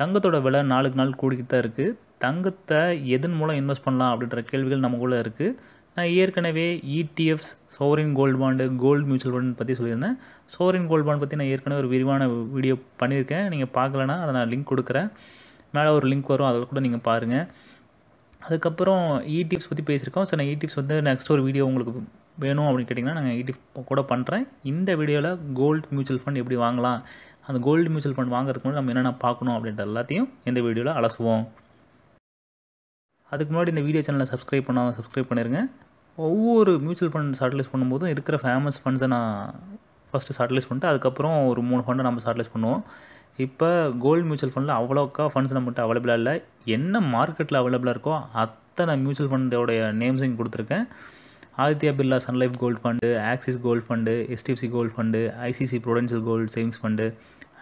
தங்கத்தோட விலை நாளுக்கு நாள் கூடிக்கிட்டு தான் இருக்குது தங்கத்தை எதன் மூலம் இன்வெஸ்ட் பண்ணலாம் அப்படின்ற கேள்விகள் நமக்குள்ளே இருக்குது நான் ஏற்கனவே ETFs sovereign gold bond gold mutual fund பற்றி சொல்லியிருந்தேன் சோவரின் கோல்டு பாண்ட் பற்றி நான் ஏற்கனவே ஒரு விரிவான வீடியோ பண்ணியிருக்கேன் நீங்கள் பார்க்கலன்னா அதை நான் லிங்க் கொடுக்குறேன் மேலே ஒரு லிங்க் வரும் அதில் கூட நீங்கள் பாருங்கள் அதுக்கப்புறம் இடிஎஃப்ஸ் e பற்றி பேசியிருக்கோம் ஸோ நான் இடிஎஃப்ஸ் e வந்து நெக்ஸ்ட் ஒரு வீடியோ உங்களுக்கு வேணும் அப்படின்னு கேட்டிங்கன்னா நாங்கள் இடிஎஃப் e கூட பண்ணுறேன் இந்த வீடியோவில் கோல்டு மியூச்சுவல் ஃபண்ட் எப்படி வாங்கலாம் அந்த கோல்டு மியூச்சுவல் ஃபண்ட் வாங்குறதுக்கு முன்னாடி நம்ம என்னென்ன பார்க்கணும் அப்படின்ற எல்லாத்தையும் இந்த வீடியோவில் அலசுவோம் அதுக்கு முன்னாடி இந்த வீடியோ சேனலை சப்ஸ்கிரைப் பண்ணாமல் சப்ஸ்கிரைப் பண்ணிடுங்க ஒவ்வொரு மியூச்சுவல் ஃபண்ட் ஷார்ட்லிஸ்ட் பண்ணும்போதும் இருக்கிற ஃபேமஸ் ஃபண்ட்ஸை நான் ஃபஸ்ட்டு ஷார்ட்லிஸ்ட் பண்ணிட்டு அதுக்கப்புறம் ஒரு மூணு ஃபண்டை நம்ம ஷார்ட்லிஸ்ட் பண்ணுவோம் இப்போ கோல்டு மியூச்சுவல் ஃபண்டில் அவ்வளோக்கா ஃபண்ட்ஸ் நம்மகிட்ட அவைலபிளாக இல்லை என்ன மார்க்கெட்டில் அவைலபிளாக இருக்கோ அத்தனை மியூச்சுவல் ஃபண்டோடைய நேம்ஸையும் கொடுத்துருக்கேன் Aditya Birla Sun Life gold fund Axis gold fund HDFC gold fund ICICI Prudential gold savings fund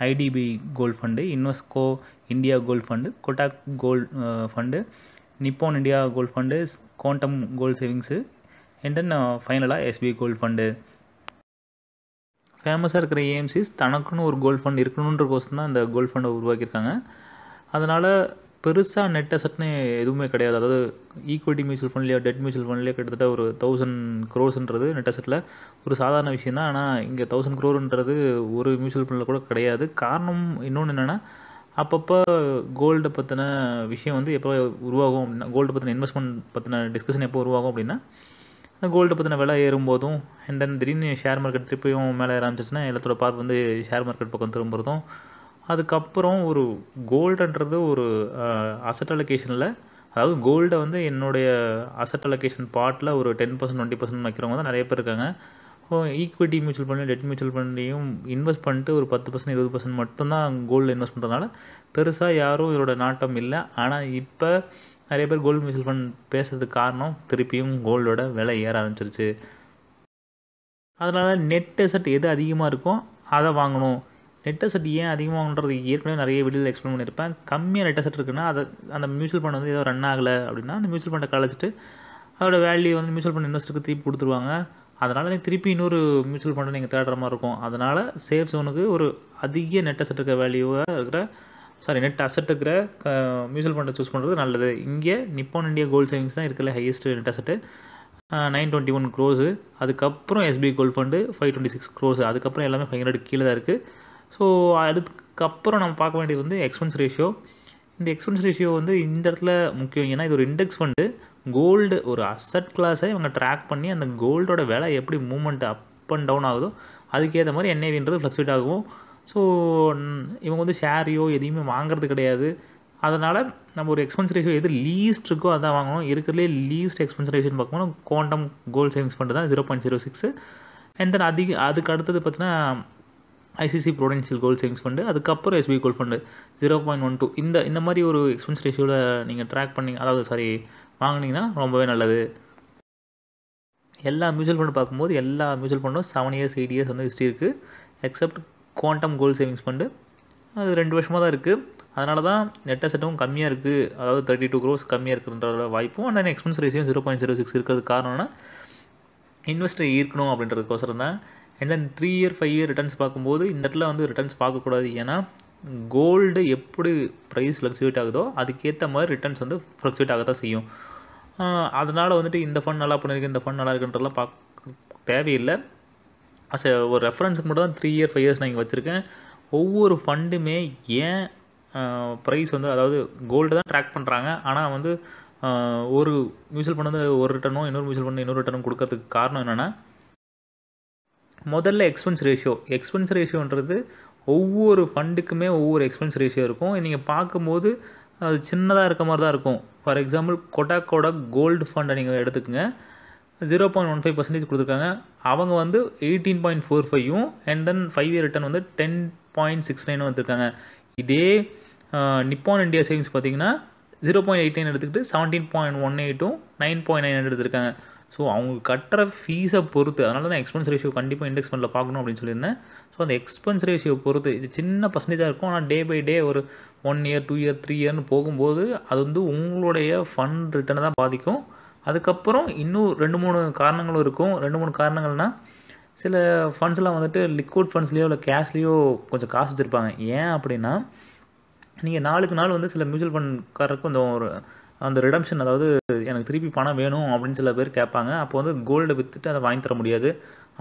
IDBI gold fund Invesco India gold fund Kotak gold fund Nippon India gold fund Quantum gold savings and then ஃபைனலாக SBI gold fund ஃபேமஸாக இருக்கிற AMCs தனக்குன்னு ஒரு gold fund இருக்கணுன்ற கோசம் தான் அந்த gold ஃபண்டை உருவாக்கியிருக்காங்க அதனால் பெருசாக நெட் அசட்னு எதுவுமே கிடையாது அதாவது ஈக்விட்டி மியூச்சுவல் ஃபண்ட்லேயோ டெட் மியூச்சுவல் ஃபண்ட்லேயோ கிட்டத்தட்ட ஒரு தௌசண்ட் க்ரோஸ்ன்றது நெட் அசட்டில் ஒரு சாதாரண விஷயம் தான் ஆனால் இங்கே தௌசண்ட் க்ரோருன்றது ஒரு மியூச்சுவல் ஃபண்டில் கூட கிடையாது காரணம் இன்னொன்று என்னென்னா அப்பப்போ கோல்டு பற்றின விஷயம் வந்து எப்போ உருவாகும் அப்படின்னா கோல்டு பற்றின இன்வெஸ்ட்மெண்ட் பற்றின டிஸ்கஷன் எப்போ உருவாகும் அப்படின்னா கோல்டு பற்றின விலை ஏறும்போதும் அண்ட் தென் திடீர்னு ஷேர் மார்க்கெட் திருப்பியும் மேலே ஏற ஆரம்பிச்சிச்சுன்னா எல்லாத்தோட பார்ப்பு வந்து ஷேர் மார்க்கெட் பக்கம் திரும்புகிறதும் அதுக்கப்புறம் ஒரு கோல்டுன்றது ஒரு அசட் அலோகேஷனில் அதாவது கோல்டை வந்து என்னுடைய அசட் அலகேஷன் பார்ட்டில் ஒரு டென் பர்சன்ட் டுவெண்ட்டி பர்சன்ட் வைக்கிறவங்க தான் நிறைய பேர் இருக்காங்க equity mutual fund debt mutual ஃபண்ட்லேயும் இன்வெஸ்ட் பண்ணிட்டு ஒரு பத்து பர்சன்ட் இருபது பர்சன்ட் மட்டும்தான் கோல்டில் இன்வெஸ்ட் பண்ணுறதுனால பெருசாக யாரும் இதோட நாட்டம் இல்லை ஆனால் இப்போ நிறைய பேர் கோல்டு மியூச்சுவல் ஃபண்ட் பேசுறதுக்கு காரணம் திருப்பியும் கோல்டோட விலை ஏற ஆரம்பிச்சிருச்சு அதனால் நெட் எசட் எது அதிகமாக இருக்கோ அதை வாங்கணும் லெட்டர் செட் ஏன் அதிகமாகன்றது ஏற்கனவே நிறைய வீடியோவில் எக்ஸ்பிளைன் பண்ணியிருப்பேன் கம்மியாக லெட்டர் செட் இருக்குன்னா அதை அந்த மியூச்சுவல் ஃபண்ட் வந்து ஏதோ ரன் ஆகலை அப்படின்னா அந்த மியூச்சுவல் ஃபண்டை கழிச்சிட்டு அதோட வேல்யூ வந்து மியூச்சுவல் ஃபண்ட் இன்வெஸ்டருக்கு திருப்பி கொடுத்துருவாங்க அதனால் நீங்கள் திருப்பி இன்னொரு மியூச்சுவல் ஃபண்டை நீங்கள் தேடுற மாதிரி இருக்கும் அதனால் சேஃப் சோனுக்கு ஒரு அதிக நெட் அசட் இருக்கிற வேல்யூவாக இருக்கிற சாரி நெட் அசட் இருக்கிற மியூச்சுவல் ஃபண்டை சூஸ் பண்ணுறது நல்லது இங்கே நிப்பான் இந்தியா கோல்டு சேவிங்ஸ் தான் இருக்கிற highest net asset nine twenty one crores அதுக்கப்புறம் SBI gold fund five twenty six crores அதுக்கப்புறம் எல்லாமே ஃபைவ் ஹண்ட்ரட் கீழே தான் இருக்குது ஸோ அதுக்கப்புறம் நம்ம பார்க்க வேண்டியது வந்து எக்ஸ்பென்ஸ் ரேஷியோ இந்த எக்ஸ்பென்ஸ் ரேஷியோ வந்து இந்த இடத்துல முக்கியம் ஏன்னா இது ஒரு இண்டெக்ஸ் ஃபண்டு கோல்டு ஒரு அசட் கிளாஸை இவங்க ட்ராக் பண்ணி அந்த கோல்டோட விலை எப்படி மூமெண்ட் அப் அண்ட் டவுன் ஆகுதோ அதுக்கேற்ற மாதிரி என்ஏவின்றது ஃப்ளக்சுவேட் ஆகும் ஸோ இவங்க வந்து ஷேரியோ எதையுமே வாங்குறது கிடையாது அதனால் நம்ம ஒரு எக்ஸ்பென்ஸ் ரேஷியோ எது லீஸ்ட் இருக்கோ அதான் வாங்கணும் இருக்கிறதுலே லீஸ்ட் எக்ஸ்பென்ஸ் ரேஷியோன்னு பார்க்கும்போது குவாண்டம் கோல்டு சேவிங்ஸ் ஃபண்டு தான் zero point zero six and then அதிக அதுக்கு அடுத்தது பார்த்தீங்கன்னா ICICI Prudential goal savings fund அதுக்கப்புறம் SBI goal fund zero point one two இந்த இந்த மாதிரி ஒரு எக்ஸ்பென்ஸ் ரேஷியோவில் நீங்கள் ட்ராக் பண்ணி அதாவது சாரி வாங்கினீங்கன்னா ரொம்பவே நல்லது எல்லா மியூச்சுவல் ஃபண்டு பார்க்கும்போது எல்லா மியூச்சுவல் ஃபண்டும் செவன் இயர்ஸ் எயிட் இயர்ஸ் வந்து ஹிஸ்ட்ரி இருக்குது except Quantum gold savings fund அது ரெண்டு வருஷமாக தான் இருக்குது அதனால தான் நெட் அசட்டும் கம்மியாக இருக்குது அதாவது தேர்ட்டி டூ க்ரோஸ் கம்மியாக இருக்குன்ற வாய்ப்பும் அந்த expense ratio zero point zero six இருக்கிறது காரணம்னா இன்வெஸ்டர் ஈர்க்கணும் அப்படின்றதுக்கோசரம் தான் and then three year five year returns பார்க்கும்போது இந்த இடத்துல வந்து ரிட்டர்ன்ஸ் பார்க்கக்கூடாது ஏன்னா கோல்டு எப்படி ப்ரைஸ் ஃப்ளக்சுவேட் ஆகுதோ அதுக்கேற்ற மாதிரி ரிட்டர்ன்ஸ் வந்து ஃப்ளக்சுவேட் ஆக தான் செய்யும் அதனால் வந்துட்டு இந்த ஃபண்ட் நல்லா பண்ணியிருக்கு இந்த ஃபண்ட் நல்லா இருக்குன்றலாம் பார்க்க தேவையில்லை அஸ் ஒரு ரெஃபரன்ஸுக்கு மட்டும் தான் த்ரீ இயர் ஃபைவ் இயர்ஸ் நான் இங்கே வச்சுருக்கேன் ஒவ்வொரு ஃபண்டுமே ஏன் ப்ரைஸ் வந்து அதாவது கோல்டு தான் ட்ராக் பண்ணுறாங்க ஆனால் வந்து ஒரு மியூச்சுவல் ஃபண்ட் வந்து ஒரு ரிட்டர்னோ இன்னொரு மியூச்சுவல் ஃபண்ட் இன்னொரு ரிட்டர்னும் கொடுக்கறதுக்கு காரணம் என்னென்னா முதல்ல எக்ஸ்பென்ஸ் ரேஷியோ எக்ஸ்பென்ஸ் ரேஷியோன்றது ஒவ்வொரு ஃபண்டுக்குமே ஒவ்வொரு எக்ஸ்பென்ஸ் ரேஷியோ இருக்கும் நீங்கள் பார்க்கும்போது அது சின்னதாக இருக்க மாதிரி தான் இருக்கும் ஃபார் எக்ஸாம்பிள் கொடாக்கோட கோல்டு ஃபண்டை நீங்கள் எடுத்துக்கோங்க zero point one five percentage கொடுத்துருக்காங்க அவங்க வந்து எயிட்டீன் பாயிண்ட் ஃபோர் ஃபைவும் and then five year return வந்து டென் பாயிண்ட் சிக்ஸ் நைனும் வந்துருக்காங்க இதே நிப்பான் இந்தியா சேவிங்ஸ் பார்த்தீங்கன்னா ஜீரோ பாயிண்ட் எயிட் நைன் எடுத்துக்கிட்டு செவன்டீன் பாயிண்ட் ஒன் எயிட்டும் நைன் பாயிண்ட் நைன் எடுத்துருக்காங்க ஸோ அவங்க கட்டுற ஃபீஸை பொறுத்து அதனால தான் எக்ஸ்பென்ஸ் ரேஷியோ கண்டிப்பாக இண்டெக்ஸ் ஃபண்டில் பார்க்கணும் அப்படின்னு சொல்லியிருந்தேன் ஸோ அந்த எக்ஸ்பென்ஸ் ரேஷியோ பொறுத்து இது சின்ன பர்சன்டேஜாக இருக்கும் ஆனால் டே பை டே ஒரு one year two year three இயர்னு போகும்போது அது வந்து உங்களுடைய ஃபண்ட் ரிட்டர்னை தான் பாதிக்கும் அதுக்கப்புறம் இன்னும் ரெண்டு மூணு காரணங்களும் இருக்கும் ரெண்டு மூணு காரணங்கள்னால் சில ஃபண்ட்ஸ்லாம் வந்துட்டு லிக்விட் ஃபண்ட்ஸ்லேயோ இல்லை கேஷ்லேயோ கொஞ்சம் காசு வச்சுருப்பாங்க ஏன் அப்படின்னா நீங்கள் நாளுக்கு நாள் வந்து சில மியூச்சுவல் ஃபண்ட்காரருக்கு கொஞ்சம் ஒரு அந்த ரிடம்ஷன் அதாவது எனக்கு திருப்பி பணம் வேணும் அப்படின்னு சில பேர் கேட்பாங்க அப்போ வந்து கோல்டு விற்றுட்டு அதை வாங்கி தர முடியாது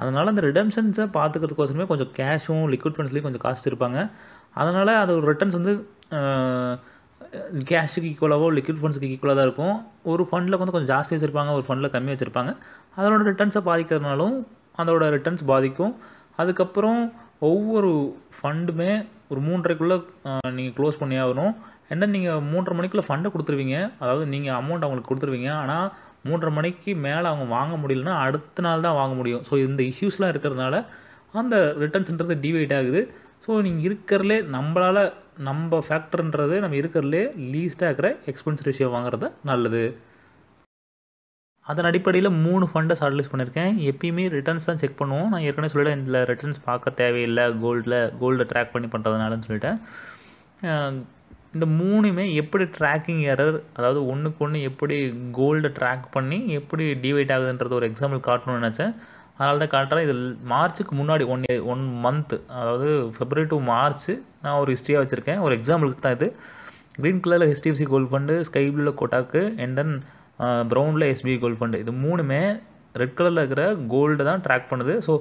அதனால் அந்த ரிடம்ஷன்ஸை பார்த்துக்கிறதுக்கோசரமே கொஞ்சம் கேஷும் லிக்விட் ஃபண்ட்ஸ்லேயும் கொஞ்சம் காசு இருப்பாங்க அதனால் அது ஒரு ரிட்டர்ன்ஸ் வந்து கேஷுக்கு ஈக்குவலாகவோ லிக்விட் ஃபண்ட்ஸுக்கு ஈக்குவலாக தான் இருக்கும் ஒரு ஃபண்டில் வந்து கொஞ்சம் ஜாஸ்தி வச்சுருப்பாங்க ஒரு ஃபண்டில் கம்மி வச்சுருப்பாங்க அதனோட ரிட்டர்ன்ஸை பாதிக்கிறதுனாலும் அதோட ரிட்டர்ன்ஸ் பாதிக்கும் அதுக்கப்புறம் ஒவ்வொரு ஃபண்டுமே ஒரு மூன்றரைக்குள்ளே நீங்கள் க்ளோஸ் பண்ணியாகணும் ஏன்னா நீங்கள் மூன்றரை மணிக்குள்ளே ஃபண்டை கொடுத்துருவீங்க அதாவது நீங்கள் அமௌண்ட் அவங்களுக்கு கொடுத்துருவீங்க ஆனால் மூன்றரை மணிக்கு மேலே அவங்க வாங்க முடியலன்னா அடுத்த நாள் தான் வாங்க முடியும் ஸோ இந்த இஷ்யூஸ்லாம் இருக்கிறதுனால அந்த ரிட்டர்ன்ஸ்ன்றது டிவைட் ஆகுது ஸோ நீங்கள் இருக்கிறதுலே நம்மளால் நம்ம ஃபேக்டர்ன்றது நம்ம இருக்கிறதுலே லீஸ்ட்டாக இருக்கிற எக்ஸ்பென்ஸ் ரேஷியோ வாங்குறது நல்லது அதன் அடிப்படையில் மூணு ஃபண்டை ஷார்ட்லிஸ்ட் பண்ணியிருக்கேன் எப்பயுமே ரிட்டர்ன்ஸ் தான் செக் பண்ணுவோம் நான் ஏற்கனவே சொல்லிட்டேன் இதில் ரிட்டர்ன்ஸ் பார்க்க தேவையில்லை கோல்டில் கோல்டை ட்ராக் பண்ணி பண்ணுறதுனாலன்னு சொல்லிட்டேன் இந்த மூணுமே எப்படி ட்ராக்கிங் எரர் அதாவது ஒன்றுக்கு ஒன்று எப்படி கோல்டு ட்ராக் பண்ணி எப்படி டிவைட் ஆகுதுன்றது ஒரு எக்ஸாம்பிள் காட்டணும்னு நினச்சேன் அதனால தான் காட்டுறேன் இது மார்ச்சுக்கு முன்னாடி ஒன் ஒன் மந்த் அதாவது ஃபெப்ரவரி டு மார்ச் நான் ஒரு ஹிஸ்ட்ரியாக வச்சுருக்கேன் ஒரு எக்ஸாம்பிளுக்கு தான் இது க்ரீன் கலரில் ஹெச்டிஎஃப்சி கோல்டு ஃபண்டு ஸ்கை ப்ளூவில் கொட்டாக்கு அண்ட் தென் ப்ரௌனில் எஸ்பிஐ கோல்டு ஃபண்டு இது மூணுமே ரெட் கலரில் இருக்கிற கோல்டு தான் ட்ராக் பண்ணுது ஸோ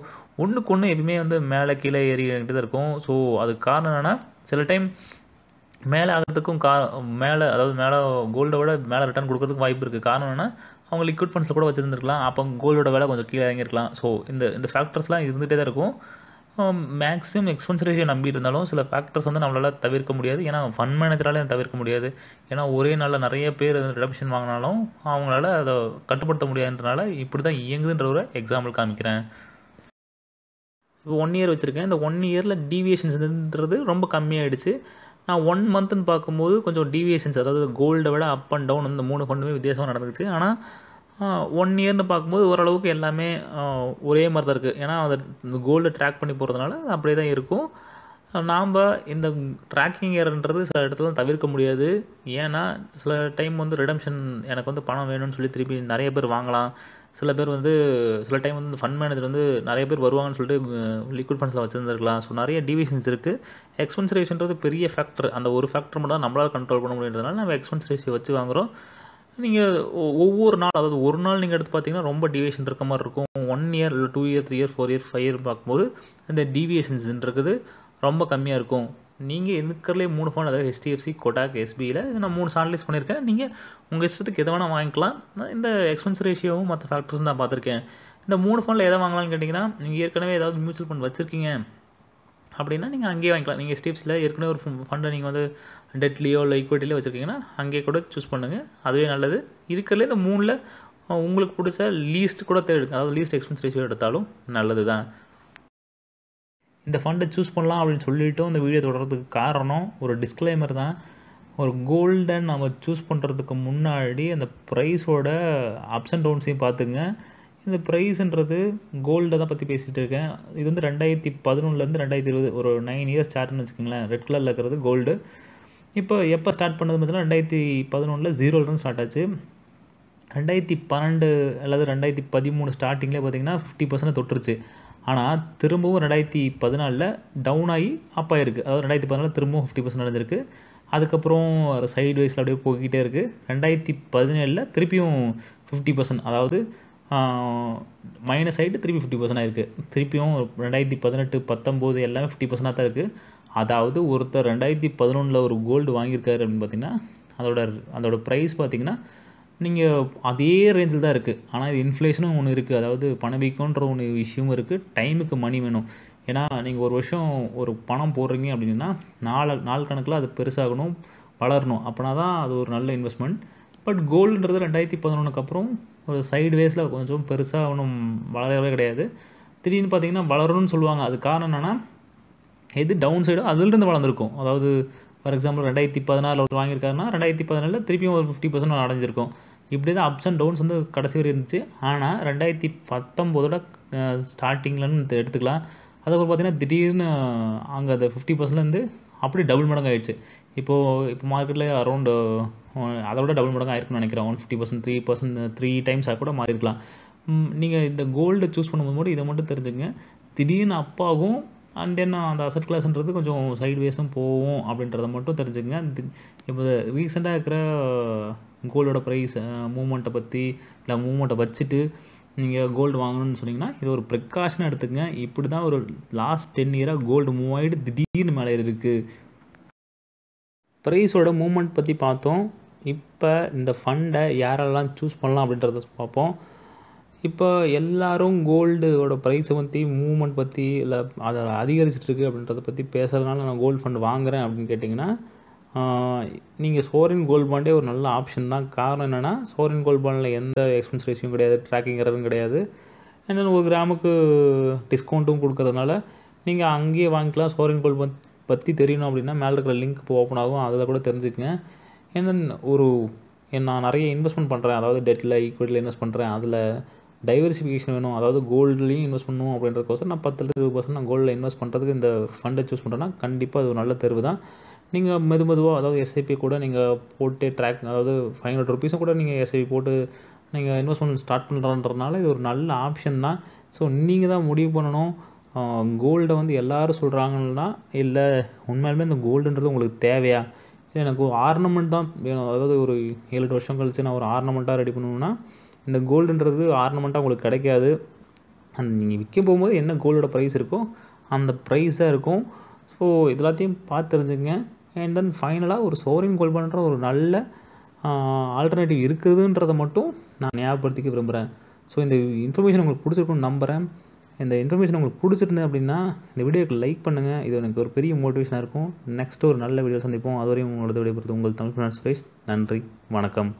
ஒன்றுக்கு ஒன்று எப்பயுமே வந்து மேலே கீழே ஏறி தான் இருக்கும் ஸோ அதுக்கு காரணம் என்னென்னா சில டைம் மேலே ஆகிறதுக்கும் கா மேலே அதாவது மேலே கோல்டை விட மேலே ரிட்டர்ன் கொடுக்கறதுக்கு வாய்ப்பு இருக்குது காரணம் என்னென்னா அவங்க லிக்விட் ஃபண்ட்ஸில் கூட வச்சுருந்துருக்கலாம் அப்போ கோல்டோட விலை கொஞ்சம் கீழே இறங்கியிருக்கலாம் ஸோ இந்த இந்த ஃபேக்டர்ஸ்லாம் இருந்துகிட்டே தான் இருக்கும் மேக்ஸிமம் எக்ஸ்பென்ஸ் ரேஷியோ நம்பி இருந்தாலும் சில ஃபேக்டர்ஸ் வந்து நம்மளால் தவிர்க்க முடியாது ஏன்னா ஃபண்ட் மேனேஜராலே தவிர்க்க முடியாது ஏன்னா ஒரே நாளில் நிறைய பேர் வந்து ரிடப்ஷன் வாங்கினாலும் அவங்களால அதை கட்டுப்படுத்த முடியாதுன்றனால இப்படி தான் இயங்குதுன்ற ஒரு எக்ஸாம்பிள் காமிக்கிறேன் இப்போ ஒன் இயர் வச்சுருக்கேன் இந்த ஒன் இயரில் டீவியேஷன்ஸ்ன்றது ரொம்ப கம்மியாகிடுச்சு நான் ஒன் மந்த்துன்னு பார்க்கும்போது கொஞ்சம் டீவியேஷன்ஸ் அதாவது கோல்டை விட அப் அண்ட் டவுன் இந்த மூணு கொண்டுமே வித்தியாசமாக நடந்துச்சு ஆனால் ஒன் இயர்னு பார்க்கும்போது ஓரளவுக்கு எல்லாமே ஒரே மாதிரி தான் இருக்குது ஏன்னா அதை இந்த கோல்டை ட்ராக் பண்ணி போகிறதுனால அப்படியே தான் இருக்கும் நாம் இந்த ட்ராக்கிங் இயர்ன்றது சில இடத்துல தவிர்க்க முடியாது ஏன்னா சில டைம் வந்து ரிடம்ஷன் எனக்கு வந்து பணம் வேணும்னு சொல்லி திருப்பி நிறைய பேர் வாங்கலாம் சில பேர் வந்து சில டைம் வந்து ஃபண்ட் மேனேஜர் வந்து நிறைய பேர் வருவாங்கன்னு சொல்லிட்டு லிக்விட் ஃபண்ட்ஸில் வச்சுருந்துருக்கலாம் ஸோ நிறைய டிவிஷன்ஸ் இருக்குது எக்ஸ்பென்ஸ் ரேஷன்றது பெரிய ஃபேக்டர் அந்த ஒரு ஃபேக்டர் மட்டும் தான் நம்மளால் கண்ட்ரோல் பண்ண முடியுன்றதுனால நம்ம எக்ஸ்பென்ஸ் ரேஷியோ வச்சு வாங்குகிறோம் நீங்கள் ஒவ்வொரு நாள் அதாவது ஒரு நாள் நீங்கள் எடுத்து பார்த்தீங்கன்னா ரொம்ப டிவியேஷன் இருக்க மாதிரி இருக்கும் ஒன் இயர் இல்லை two year three year four year five year பார்க்கும்போது இந்த டிவியேஷன்ஸ் இருக்குது ரொம்ப கம்மியாக இருக்கும் நீங்கள் இருக்கிறதுலே மூணு ஃபோன் அதாவது ஹெச்டிஎஃப்சி கொட்டாக் எஸ்பியில் இது நான் மூணு சானலைஸ் பண்ணியிருக்கேன் நீங்கள் உங்கள் இஷ்டத்துக்கு எதை வேணால் வாங்கிக்கலாம் இந்த எக்ஸ்பென்ஸ் ரேஷியோவும் மற்ற ஃபேக்டர்ஸும் தான் பார்த்துருக்கேன் இந்த மூணு ஃபோனில் எதை வாங்கலாம்னு கேட்டிங்கன்னா நீங்கள் ஏற்கனவே ஏதாவது மியூச்சுவல் ஃபண்ட் வச்சுருக்கீங்க அப்படின்னா நீங்கள் அங்கேயே வாங்கிக்கலாம் நீங்கள் எஸ்டிஎஃப்சியில் ஏற்கனவே ஒரு ஃபண்டை நீங்கள் வந்து டெட்லியோ இல்லை ஈக்விட்டிலையோ வச்சுருக்கீங்கன்னா அங்கேயே கூட சூஸ் பண்ணுங்கள் அதுவே நல்லது இருக்கிறதுல இந்த மூணில் உங்களுக்கு பிடிச்ச லீஸ்ட் கூட தேடுங்க அதாவது லீஸ்ட் எக்ஸ்பென்ஸ் ரேஷியோ எடுத்தாலும் நல்லது தான் இந்த ஃபண்டை சூஸ் பண்ணலாம் அப்படின்னு சொல்லிவிட்டும் இந்த வீடியோ தொடர்றதுக்கு காரணம் ஒரு டிஸ்க்ளைமர் தான் ஒரு கோல்டன் நம்ம சூஸ் பண்ணுறதுக்கு முன்னாடி அந்த ப்ரைஸோட அப்ஸ் அண்ட் டவுன்ஸையும் பார்த்துங்க இந்த ப்ரைஸுன்றது கோல்டை தான் பற்றி பேசிகிட்டு இருக்கேன் இது வந்து ரெண்டாயிரத்தி பதினொன்றுலேருந்து ரெண்டாயிரத்தி இருபது ஒரு நைன் இயர்ஸ் சார்ட்னு வச்சுக்கோங்களேன் ரெட் கலரில் இருக்கிறது கோல்டு இப்போ எப்போ ஸ்டார்ட் பண்ணது பார்த்தீங்கன்னா ரெண்டாயிரத்தி பதினொன்றில் ஜீரோலேருந்து ஸ்டார்ட் ஆச்சு ரெண்டாயிரத்தி பன்னெண்டு அல்லது ரெண்டாயிரத்தி பதிமூணு ஸ்டார்டிங்கில் பார்த்தீங்கன்னா ஃபிஃப்டி பர்சன்ட் தொட்டுருச்சு ஆனால் திரும்பவும் ரெண்டாயிரத்தி பதினாலில் டவுன் ஆகி அப் ஆகிருக்கு அதாவது ரெண்டாயிரத்தி பதினாலில் திரும்பவும் ஃபிஃப்டி பர்சன்ட் நடந்திருக்கு அதுக்கப்புறம் சைடு வைஸில் அப்படியே போய்கிட்டே இருக்குது ரெண்டாயிரத்தி பதினேழில் திருப்பியும் ஃபிஃப்டி பர்சன்ட் அதாவது மைனஸ் ஆகிட்டு திருப்பி ஃபிஃப்டி பர்சன்ட் ஆகிருக்கு திருப்பியும் ரெண்டாயிரத்தி பதினெட்டு பத்தொம்போது எல்லாமே ஃபிஃப்டி பர்சனாக தான் இருக்குது அதாவது ஒருத்தர் ரெண்டாயிரத்தி பதினொன்றில் ஒரு கோல்டு வாங்கியிருக்காரு அப்படின்னு பார்த்திங்கன்னா அதோட அதோட ப்ரைஸ் பார்த்திங்கன்னா நீங்கள் அதே ரேஞ்சில் தான் இருக்குது ஆனால் இது இன்ஃப்ளேஷனும் ஒன்று இருக்குது அதாவது பணவீக்கன்ற ஒன்று விஷயமும் இருக்குது டைமுக்கு மணி வேணும் ஏன்னா நீங்கள் ஒரு வருஷம் ஒரு பணம் போடுறீங்க அப்படின்னா நாலு நாள் கணக்கில் அது பெருசாகணும் வளரணும் அப்படின்னா தான் அது ஒரு நல்ல இன்வெஸ்ட்மெண்ட் பட் கோல்டுன்றது ரெண்டாயிரத்தி பதினொன்றுக்கு அப்புறம் ஒரு சைடு வேஸில் கொஞ்சம் பெருசாக ஒன்றும் வளரவே கிடையாது திடீர்னு பார்த்தீங்கன்னா வளரணும்னு சொல்லுவாங்க அது காரணம் என்னென்னா எது டவுன் சைடோ அதுலேருந்து வளர்ந்துருக்கும் அதாவது ஃபார் எக்ஸாம்பிள் ரெண்டாயிரத்தி பதினாலில் ஒருத்தர் வாங்கியிருக்காருன்னா ரெண்டாயிரத்தி பதினாலில் திருப்பியும் ஒரு ஃபிஃப்டி பர்சன்ட் அடைஞ்சிருக்கும் இப்படி தான் அப்ஸ் அண்ட் டவுன்ஸ் வந்து கடைசி வரை இருந்துச்சு ஆனால் ரெண்டாயிரத்தி பத்தொம்போதோட ஸ்டார்டிங்லன்னு எடுத்துக்கலாம் அதுக்கப்புறம் பார்த்தீங்கன்னா திடீர்னு அங்கே அந்த ஃபிஃப்டி பர்சன்ட்லேருந்து அப்படியே டபுள் மடங்கு ஆயிடுச்சு இப்போது இப்போ மார்க்கெட்டில் அரௌண்டு அதை விட டபுள் மடங்கு ஆயிருக்குன்னு நினைக்கிறேன் one fifty percent three percent three டைம்ஸாக கூட மாறி நீங்கள் இந்த கோல்டு சூஸ் பண்ணும்போது மட்டும் இதை மட்டும் தெரிஞ்சுங்க திடீர்னு அப்பாவும் அண்ட் தென் அந்த அசட் கிளாஸ்ன்றது கொஞ்சம் சைட்வேஸும் போகும் அப்படின்றத மட்டும் தெரிஞ்சுங்க இப்போ ரீசெண்டாக இருக்கிற கோல்டோட ப்ரைஸ் மூமெண்ட்டை பற்றி இல்லை மூமெண்ட்டை வச்சுட்டு நீங்கள் கோல்டு வாங்கணும்னு சொன்னீங்கன்னா இது ஒரு ப்ரிகாஷன் எடுத்துக்கங்க இப்படி தான் ஒரு லாஸ்ட் டென் இயராக கோல்டு மூவ் ஆகிட்டு திடீர்னு மேலே இருக்குது ப்ரைஸோட மூமெண்ட் பற்றி பார்த்தோம் இப்போ இந்த ஃபண்டை யாரெல்லாம் சூஸ் பண்ணலாம் அப்படின்றத பார்ப்போம் இப்போ எல்லாரும் கோல்டோட ப்ரைஸை பற்றி மூவ்மெண்ட் பற்றி இல்லை அதை அதிகரிச்சிட்ருக்கு அப்படின்றத பற்றி பேசுகிறதுனால நான் கோல்டு ஃபண்ட் வாங்குகிறேன் அப்படின்னு கேட்டிங்கன்னா நீங்கள் சோரின் கோல்ட் பாண்டே ஒரு நல்ல ஆப்ஷன் தான் காரணம் என்னென்னா சோரின் கோல்ட் பாண்டில் எந்த எக்ஸ்பென்ஸ் ரேஷியும் கிடையாது ட்ராக்கிங் எரரும் கிடையாது அண்ட் ஒரு கிராமுக்கு டிஸ்கவுண்ட்டும் கொடுக்கறதுனால நீங்கள் அங்கேயே வாங்கிக்கலாம் சோரின் கோல்ட் பத் பற்றி தெரியணும் அப்படின்னா மேலே இருக்கிற லிங்க் இப்போ ஓப்பன் ஆகும் அதில் கூட தெரிஞ்சுக்கங்க ஏன்னா ஒரு நான் நிறைய இன்வெஸ்ட்மெண்ட் பண்ணுறேன் அதாவது டெட்டில் ஈக்குவிட்டியில் இன்வெஸ்ட் பண்ணுறேன் அதில் டைவர்சிஃபிகேஷன் வேணும் அதாவது கோல்டுலேயும் இன்வெஸ்ட் பண்ணணும் அப்படின்றக்கோசரம் நான் பத்துலேருந்து இருபது பர்சன்ட் நான் கோல்டில் இன்வெஸ்ட் பண்ணுறதுக்கு இந்த ஃபண்டை சூஸ் பண்ணுறேன்னா கண்டிப்பாக அது ஒரு நல்ல தேர்வு தான் நீங்கள் மெது மெதுவாக அதாவது எஸ்ஐபி கூட நீங்கள் போட்டு ட்ராக் அதாவது ஃபைவ் ஹண்ட்ரட் ருபீஸும் கூட நீங்கள் எஸ்ஐபி போட்டு நீங்கள் இன்வெஸ்ட்மெண்ட் ஸ்டார்ட் பண்ணுறன்றனால இது ஒரு நல்ல ஆப்ஷன் தான் ஸோ நீங்கள் தான் முடிவு பண்ணணும் கோல்டை வந்து எல்லோரும் சொல்கிறாங்கன்னா இல்லை உண்மையாலுமே இந்த கோல்டுன்றது உங்களுக்கு தேவையா எனக்கு ஆர்னமெண்ட் தான் வேணும் அதாவது ஒரு ஏழு எட்டு வருஷம் கழித்து நான் ஒரு ஆர்னமெண்ட்டாக ரெடி பண்ணணும்னா இந்த கோல்டுன்றது ஆர்னமெண்ட்டாக உங்களுக்கு கிடைக்காது அந்த நீங்கள் விற்க போகும்போது என்ன கோல்டோட ப்ரைஸ் இருக்கோ அந்த ப்ரைஸாக இருக்கும் ஸோ எல்லாத்தையும் பார்த்து தெரிஞ்சுங்க அண்ட் தென் ஃபைனலாக ஒரு சோரின் கோல் பண்ணுற ஒரு நல்ல ஆல்டர்னேட்டிவ் இருக்குதுன்றதை மட்டும் நான் ஞாபகப்படுத்திக்க விரும்புகிறேன் ஸோ இந்த இன்ஃபர்மேஷன் உங்களுக்கு பிடிச்சிருக்கும்னு நம்புகிறேன் இந்த இன்ஃபர்மேஷன் உங்களுக்கு பிடிச்சிருந்தேன் அப்படின்னா இந்த வீடியோக்கு லைக் பண்ணுங்கள் இது எனக்கு ஒரு பெரிய மோட்டிவேஷனாக இருக்கும் நெக்ஸ்ட் ஒரு நல்ல வீடியோ சந்திப்போம் அதுவரையும் உங்களோட விடைபெறுது உங்கள் தமிழ் ஃபினான்ஸ் சுரேஷ் நன்றி வணக்கம்